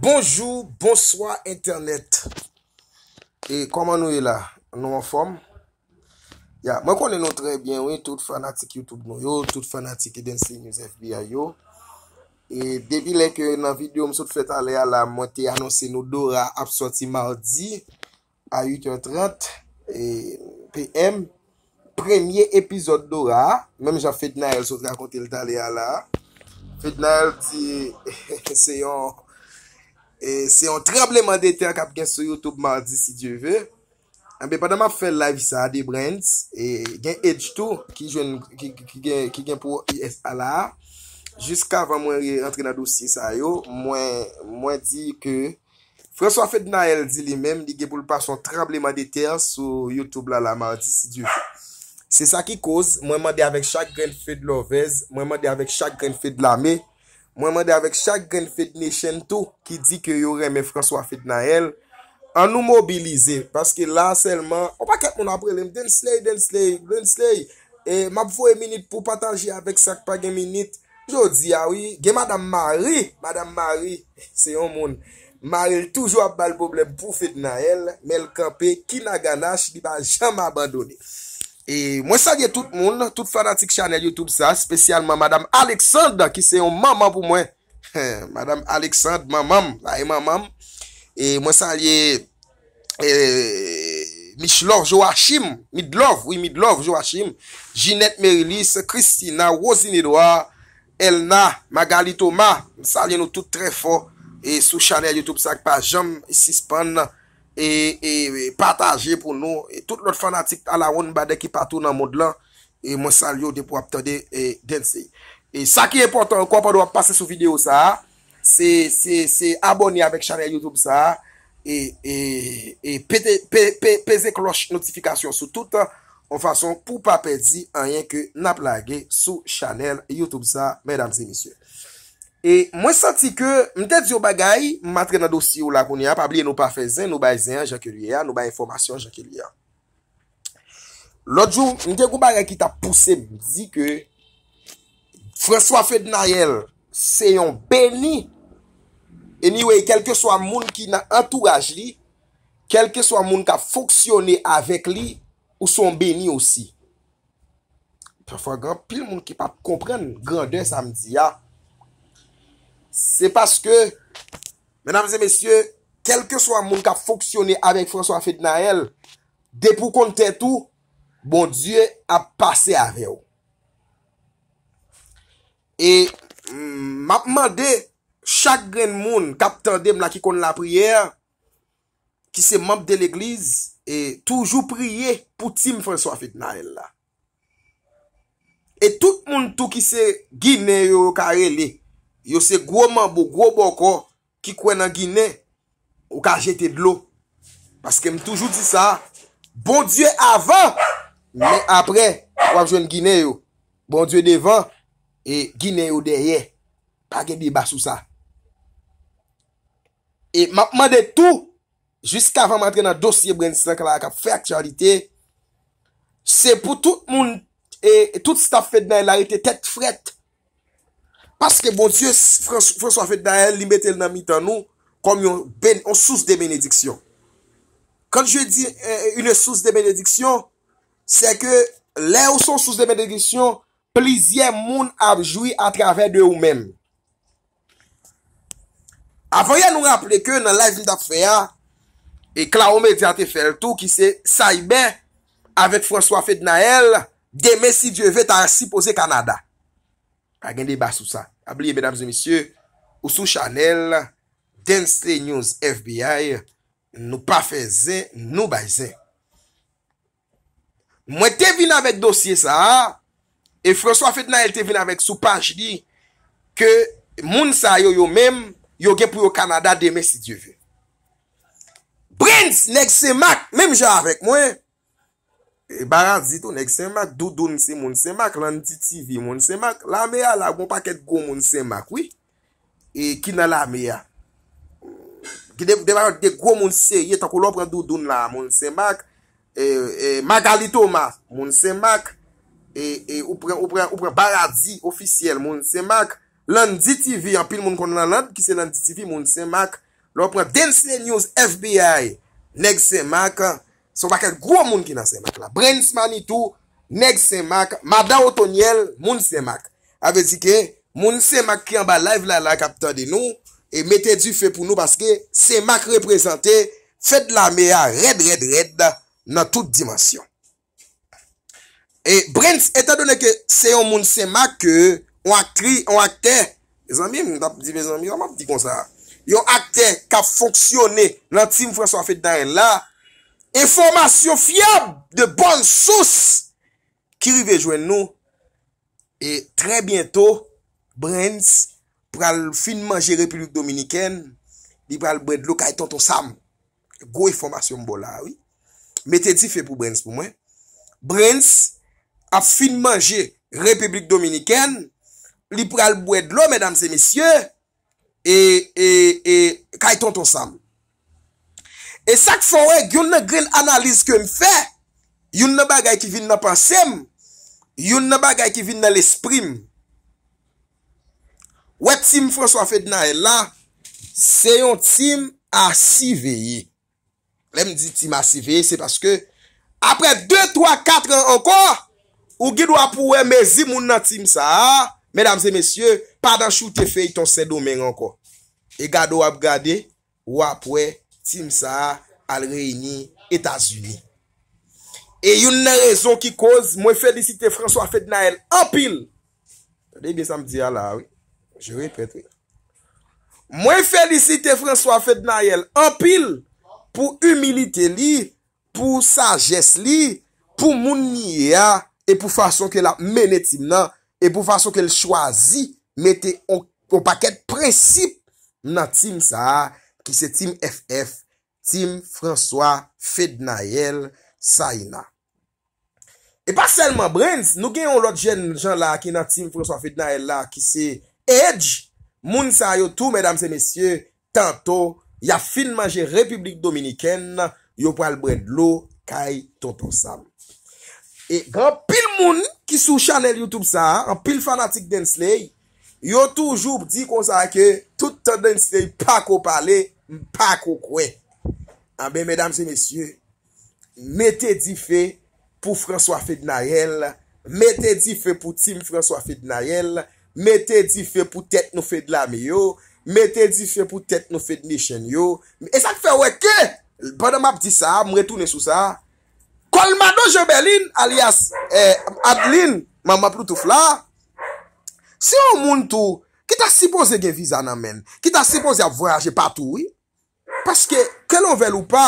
Bonjou, bonsoi internet E koman nou e la? Nou an fom? Ya, mwen konen nou trebyen Wè, tout fanatik Youtube nou yo Tout fanatik dense news FBI yo E debi lèk nan video M sot fèt alè ya la Mwen te anonsen nou Dora Apswati mardi A 8.30 PM Premye epizod Dora Mèm jan fèt nan el sot rakontel Dalè ya la Fèt nan el ti Seyon E se yon trembleman de ter kap gen sou Youtube mardi si Diyo ve Anbe padan ma fe live sa ade Brands e Gen Edge 2 ki gen pou IFA la Jiska avan mwen rentre na dosi sa yo Mwen di ke François Fednail di li men Di ge pou l pa son trembleman de ter sou Youtube la la mardi si Diyo ve Se sa ki kos mwen mwen de avek chak gen Fed Lovez Mwen mwen de avek chak gen Fed Lamez Mwen mwende avek chak gen fitne chen tou ki di ki yo reme François Fitnael an nou mobilize. Paske la selman, an pa ket moun aprelem, den slay, den slay, den slay. E map vou e minute pou patanji avek sakpa gen minute. Jou di awi, ah gen Madame Marie, Madame Marie, se yon moun. Marie l toujwa bal boble pou Fitnael, mel kampe, ki na ganache, di ba jam abandoni. E mwen salye tout moun, tout fanatik chanel Youtube sa, spesyalman madame Aleksandre ki se yon maman pou mwen Madame Aleksandre, mamam, la e mamam e Mwen salye e, Michlor Joachim, Midlov, oui Midlov Joachim Ginette Merilis, Kristina, Rosine Edouard, Elna, Magali Thomas Mwen salye nou tout tre fò, sou chanel Youtube sa ki pa jom, si span nan e pataje pou nou e tout lot fanatik ala woun ba dek ki patou nan mod lan e monsalyo de pou aptade dense e sa ki e portan kwa pa do ap pase sou video sa se abonye avek chanel youtube sa e peze kloch notifikasyon sou tout an pou pa pedi anyen ke na plage sou chanel youtube sa mesdames et messieurs E mwen santi ke mwen te di yo bagay mwen matre nan dosi yo la koun ya pa bliye nou pafezen, nou bayzen, jake li ya, nou bay informasyon, jake li ya. Lot jou, mwen te gou bagay ki ta pousse mwen di ke François Ferdinayel se yon beni anyway, kelke so a moun ki na entourage li, kelke so a moun ki a foksyone avèk li ou son beni osi. Pwa fwa gran, pil moun ki pa kompren grande sa mwen di ya, Se paske, menamze mesye, telke swa moun ka foksyone avek François Fidnael, bon mm, de pou konten tou, bon Diyo a pase avew. E mapman de, chak gren moun kap tendem la ki kon la prier, ki se map de l'egliz, e toujou priye pou tim François Fidnael la. E tout moun tou ki se gine yo kare li, Yo se gwo manbo, gwo bokon ki kwen nan Gine Ou ka jete blou Paske m toujou di sa Bon die avan Men apre wap jwen Gine yo Bon die devan E Gine yo derye Pake di basou sa E mapman de tou Jiska avan m atre nan dosye brendisan Kala akap fractualite Se pou tout moun E tout staff fedman La rete tet fret Paske bon Diyos François Fede Nael li metel nan mi tan nou kom yon souse de menediksyon. Kon jwe di yon euh, souse de menediksyon, se ke le ou son souse de menediksyon, plizye moun abjoui a trave de ou men. Avoye nou rappele ke nan lajn da fweya, e kla ou me diante fel tou ki se sa ibe, avet François Fede Nael, deme si Diyo vet a sipoze Kanada. A gen di bas ou sa. Abliye, bedam zi misye, ou sou chanel, Densley News, FBI, nou pa fe zen, nou bay zen. Mwen te vin avèk dosye sa, e François Fetnail te vin avèk sou panj di, ke moun sa yo yo mem, yo gen pou yo Kanada demè si Diyo vè. Brent, nek se mak, mem jan avèk mwen, E Baradzi ton ek semak, Doudoun se moun semak, Landi TV moun semak, Lamea la, moun paket gwo moun semak, oui, E kina lamea, Gde gwo moun se, ye tako lopran Doudoun la moun semak, e, e, Magalito ma moun semak, E upran Baradzi ofisyel moun semak, Landi TV, apil moun kon nan landi ki se Landi TV moun semak, Lopran Densene News FBI nek semaka, So wakèl gwo moun ki nan Semak la. Brent Manitou, Neg Semak, Mada Otoniel, Moun Semak, ave di ke, Moun Semak ki an ba live la la kapta di nou, e mette di fe pou nou, paske Semak reprezentè, fèd la mea red, red, red, nan tout dimensyon. E Brent, etan donè ke se yon Moun Semak, ke yon akte, yon akte, ka foksyone, nan tim François Fédard en la, E formasyon fiyab de bon souz ki rivejwen nou. E tre bientou, Brents pral fin manje Republik Dominiken, li pral bwed lo kaj ton ton sam. Gro e formasyon mbo la, oui. Metè di fè pou Brents pou mwen. Brents ap fin manje Republik Dominiken, li pral bwed lo, medam se mesye, e, e, e kaj ton ton sam. E sak son wek, yon nan gren analiz ke m fe, yon nan bagay ki vin nan pasem, yon nan bagay ki vin nan lesprim. Wek tim François Fednay e la, se yon tim asiveye. Le m di tim asiveye, se paske, apre 2, 3, 4 an anko, ou gid wapwe mezi moun nan tim sa, medam se mesye, padan choute fe yon se domen anko. E gado wap gade, wapwe, Tim Saha al reyni Etats-Unis. E yon nan rezon ki koz, mwen felicite François Fednael an pil. Le bi sa m diya ah la, oui. Je repete. Mwen felicite François Fednael an pil pou umilite li, pou sagesse li, pou moun niye ya, e pou fason ke la mene Tim Saha, e pou fason ke l chwazi, mete o paket precipe nan Tim Saha, Ki se Tim FF, Tim François Fednayel Saïna. E pa selman Brent, nou genyon lot jen jan la ki na Tim François Fednayel la ki se Edge. Moun sa yo tou, mesdames et messieurs, tanto, ya fin maje Republik Dominikène, yo pral Brent Lowe, Kai, Toto Sam. E gran pil moun ki sou chanel YouTube sa, an pil fanatik den slèy, Yo toujou di kon sa ke, tout ton den se pa ko pale, pa ko kwe. A be, medam se mesye, me te di fe pou François Fednayel, me te di fe pou Tim François Fednayel, me te di fe pou Tetno Fedlamiyo, me te di fe pou Tetno Fednishenyo. E sa te fe weke, bada map di sa, mre toune sou sa, kolman do Jebelin alias eh, Adlin, mamap loutou flaa. Se yon moun tou, ki ta siponze gen vizan nan men, ki ta siponze a voyaje patou, paske, ke l'on vel ou pa,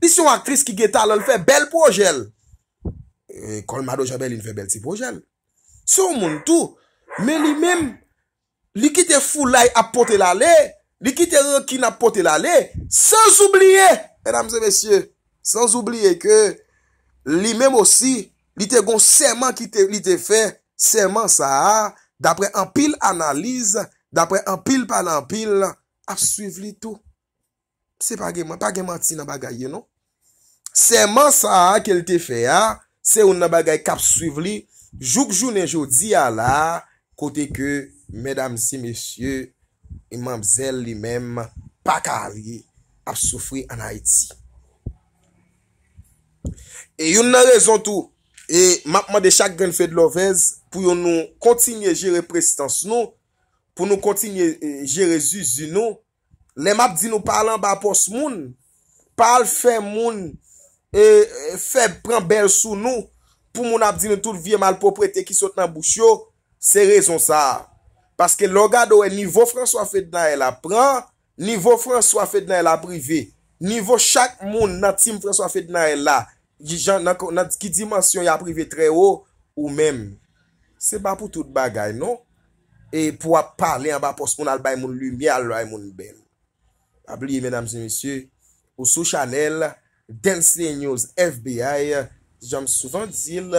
li si yon aktris ki geta lal fè bel pou ojel, kol e, mado jabel, li n'fè bel ti pou ojel. Se yon moun tou, men li men, li ki te fulay apote lale, li ki te rekin apote lale, sans oubliye, mesdames et messieurs, sans oubliye ke, li men osi, li te gon seman ki te fè, seman sa ha, Dapre an pil analize Dapre an pil palan pil Apsuiv li tou Se pa ge manti nan bagay ye nou Se man sa a ke li te fe a Se ou nan bagay kapsuiv li Jouk jounen joudi a la Kote ke Medam si mesye Iman zel li mem Pa kar ye Apsufri an Haiti E yon nan rezon tou E mapman de chak gen fèd lovez pou yon nou kontinye jere prestans nou, pou nou kontinye eh, jere ziz di nou, le map di nou palan ba pos moun, pal fe moun, eh, eh, fe pran bel sou nou, pou moun ap di nou tout vie mal popre te ki sot nan bouch yo, se rezon sa. Paske logado e nivou François Fédinan el ap pran, nivou François Fédinan el aprive, nivou chak moun natim François Fédinan el la, ki dimansyon y aprive tre yo ou menm. Se ba pou tout bagay nou, e pou ap pale an ba pospon al bay moun lumi al ray moun bel. Ableye, men amzi misyo, ou sou chanel, Densley News, FBI, jom souvan dizil,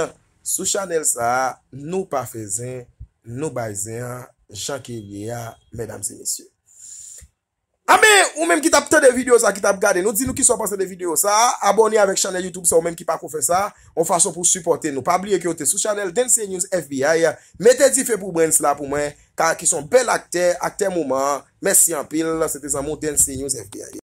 sou chanel sa, nou pa fezen, nou bayzen, chanke miya, men amzi misyo. Ame, ah, ou menm ki tap te de video sa, ki tap gade nou, di nou ki so pa se de video sa, abonye avek chanel YouTube sa, ou menm ki pa kou fe sa, ou fason pou supporte nou. Pabliye ki yo te sou chanel, Densi News FBI, me te di fe pou bwens la pou men, ka ki son bel akte, akte mouman, mersi an pil, se te zanmou Densi News FBI.